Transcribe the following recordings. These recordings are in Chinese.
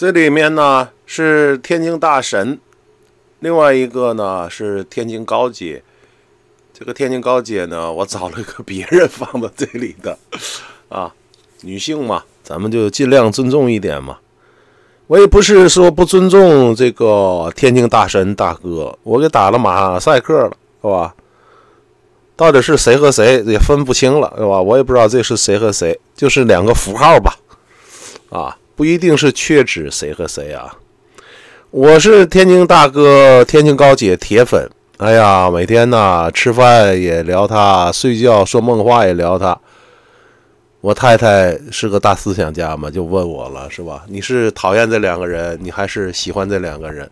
这里面呢是天津大神，另外一个呢是天津高姐。这个天津高姐呢，我找了个别人放到这里的 啊，女性嘛，咱们就尽量尊重一点嘛。我也不是说不尊重这个天津大神大哥，我给打了马赛克了，是吧？到底是谁和谁也分不清了，是吧？我也不知道这是谁和谁，就是两个符号吧，啊。不一定是确指谁和谁啊！我是天津大哥、天津高姐铁粉。哎呀，每天呢吃饭也聊他，睡觉说梦话也聊他。我太太是个大思想家嘛，就问我了，是吧？你是讨厌这两个人，你还是喜欢这两个人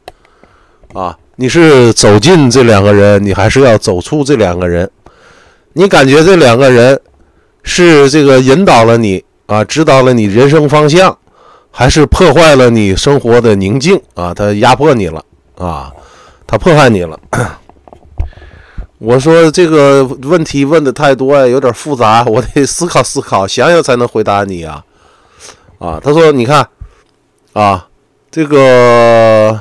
啊？你是走进这两个人，你还是要走出这两个人？你感觉这两个人是这个引导了你啊，指导了你人生方向？还是破坏了你生活的宁静啊！他压迫你了啊！他迫害你了。我说这个问题问的太多呀，有点复杂，我得思考思考，想想才能回答你啊！啊，他说：“你看，啊，这个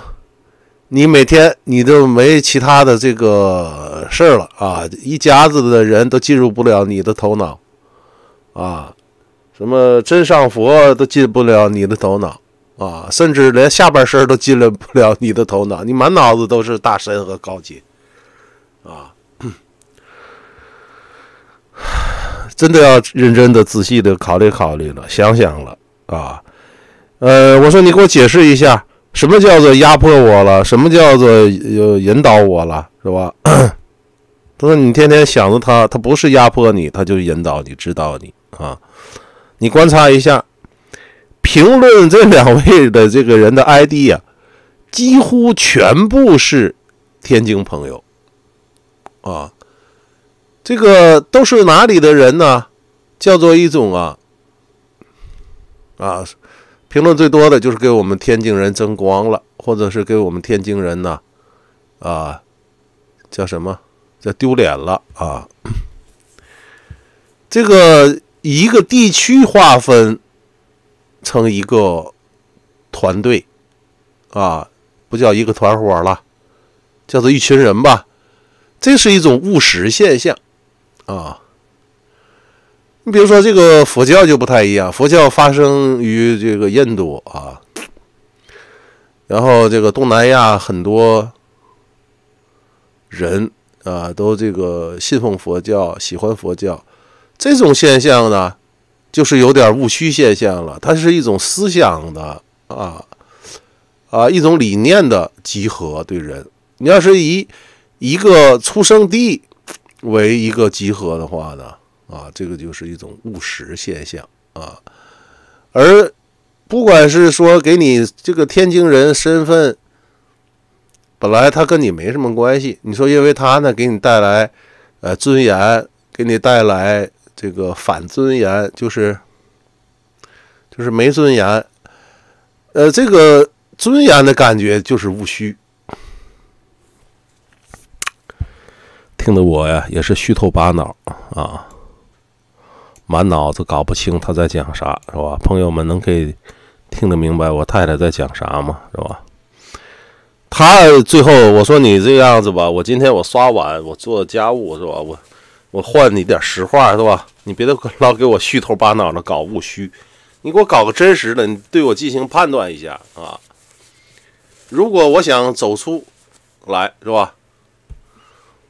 你每天你都没其他的这个事儿了啊，一家子的人都进入不了你的头脑啊。”什么真上佛都进不了你的头脑啊，甚至连下半身都进来不了你的头脑，你满脑子都是大神和高级啊！真的要认真的、仔细的考虑考虑了，想想了啊。呃，我说你给我解释一下，什么叫做压迫我了？什么叫做呃引导我了？是吧？他说你天天想着他，他不是压迫你，他就引导你、指导你啊。你观察一下，评论这两位的这个人的 ID 呀，几乎全部是天津朋友，啊，这个都是哪里的人呢？叫做一种啊，啊，评论最多的就是给我们天津人争光了，或者是给我们天津人呢，啊，叫什么？叫丢脸了啊，这个。一个地区划分成一个团队，啊，不叫一个团伙了，叫做一群人吧。这是一种务实现象，啊。你比如说，这个佛教就不太一样，佛教发生于这个印度啊，然后这个东南亚很多人啊都这个信奉佛教，喜欢佛教。这种现象呢，就是有点务虚现象了。它是一种思想的啊啊，一种理念的集合。对人，你要是以一个出生地为一个集合的话呢，啊，这个就是一种务实现象啊。而不管是说给你这个天津人身份，本来他跟你没什么关系，你说因为他呢，给你带来呃尊严，给你带来。这个反尊严就是，就是没尊严，呃，这个尊严的感觉就是务虚，听得我呀也是虚头巴脑啊，满脑子搞不清他在讲啥，是吧？朋友们能给听得明白我太太在讲啥吗？是吧？他最后我说你这样子吧，我今天我刷碗，我做家务，是吧？我。我换你点实话是吧？你别再老给我虚头巴脑的搞务虚，你给我搞个真实的，你对我进行判断一下啊。如果我想走出来是吧？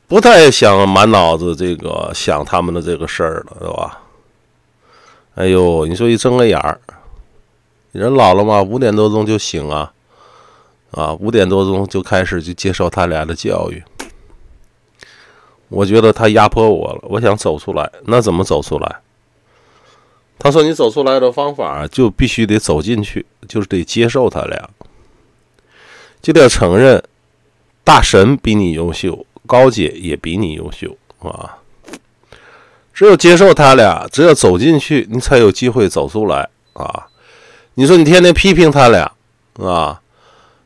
不太想满脑子这个想他们的这个事儿了是吧？哎呦，你说一睁个眼儿，人老了嘛，五点多钟就醒啊啊，五点多钟就开始就接受他俩的教育。我觉得他压迫我了，我想走出来，那怎么走出来？他说：“你走出来的方法就必须得走进去，就是得接受他俩，就得承认大神比你优秀，高姐也比你优秀啊。只有接受他俩，只有走进去，你才有机会走出来啊。你说你天天批评他俩啊，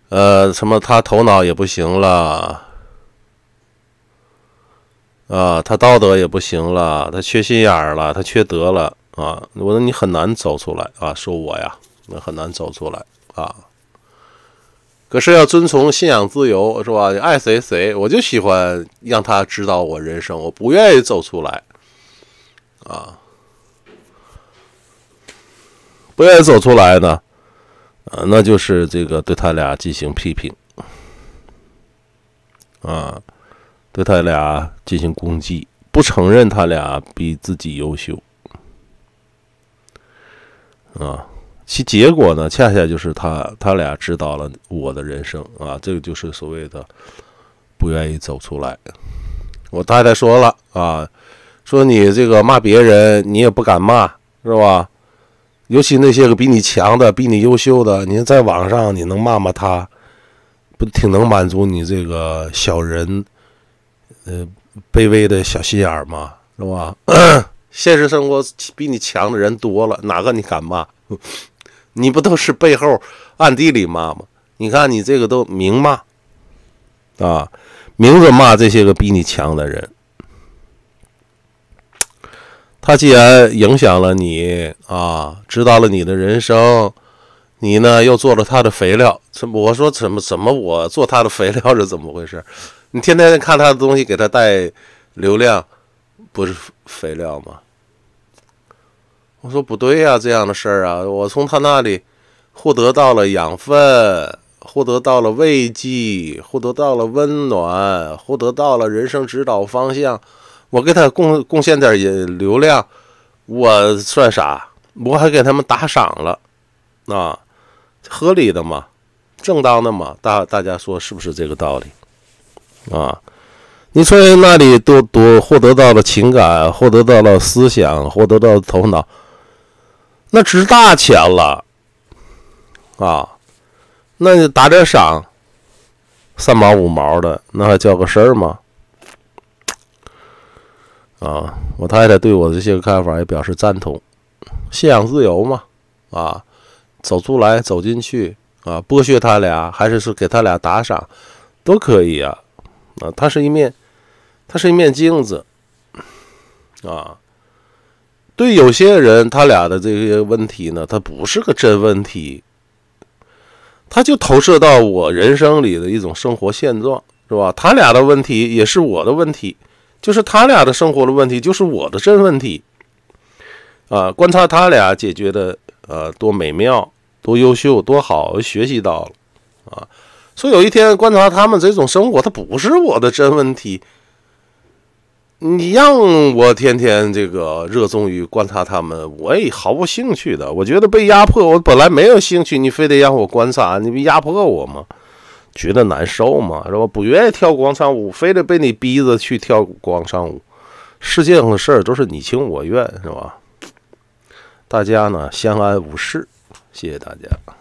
呃，什么他头脑也不行了。”啊，他道德也不行了，他缺心眼儿了，他缺德了啊！我说你很难走出来啊，说我呀，那很难走出来啊。可是要遵从信仰自由，是吧？你爱谁谁，我就喜欢让他指导我人生，我不愿意走出来啊。不愿意走出来呢，啊，那就是这个对他俩进行批评啊。对他俩进行攻击，不承认他俩比自己优秀，啊，其结果呢，恰恰就是他他俩知道了我的人生啊，这个就是所谓的不愿意走出来。我太太说了啊，说你这个骂别人，你也不敢骂，是吧？尤其那些个比你强的、比你优秀的，你在网上你能骂骂他，不挺能满足你这个小人？呃，卑微的小心眼儿嘛，是吧？现实生活比你强的人多了，哪个你敢骂？你不都是背后暗地里骂吗？你看你这个都明骂啊，明着骂这些个比你强的人。他既然影响了你啊，知道了你的人生，你呢又做了他的肥料？什么？我说怎么怎么？我做他的肥料是怎么回事？你天天看他的东西，给他带流量，不是肥料吗？我说不对呀，这样的事儿啊，我从他那里获得到了养分，获得到了慰藉，获得到了温暖，获得到了人生指导方向。我给他贡贡献点流量，我算啥？我还给他们打赏了，那合理的嘛，正当的嘛，大大家说是不是这个道理？啊，你从那里多多获得到了情感，获得到了思想，获得到头脑，那值大钱了啊！那你打点赏，三毛五毛的，那还叫个事儿吗？啊，我太太对我这些看法也表示赞同，信仰自由嘛，啊，走出来走进去啊，剥削他俩还是说给他俩打赏，都可以啊。啊，它是一面，它是一面镜子，啊，对有些人，他俩的这些问题呢，它不是个真问题，它就投射到我人生里的一种生活现状，是吧？他俩的问题也是我的问题，就是他俩的生活的问题，就是我的真问题，啊，观察他俩解决的，呃，多美妙，多优秀，多好，学习到了，啊。说有一天观察他们这种生活，它不是我的真问题。你让我天天这个热衷于观察他们，我也毫无兴趣的。我觉得被压迫，我本来没有兴趣，你非得让我观察，你不压迫我吗？觉得难受吗？是吧？不愿意跳广场舞，非得被你逼着去跳广场舞。世界上的事儿都是你情我愿，是吧？大家呢相安无事，谢谢大家。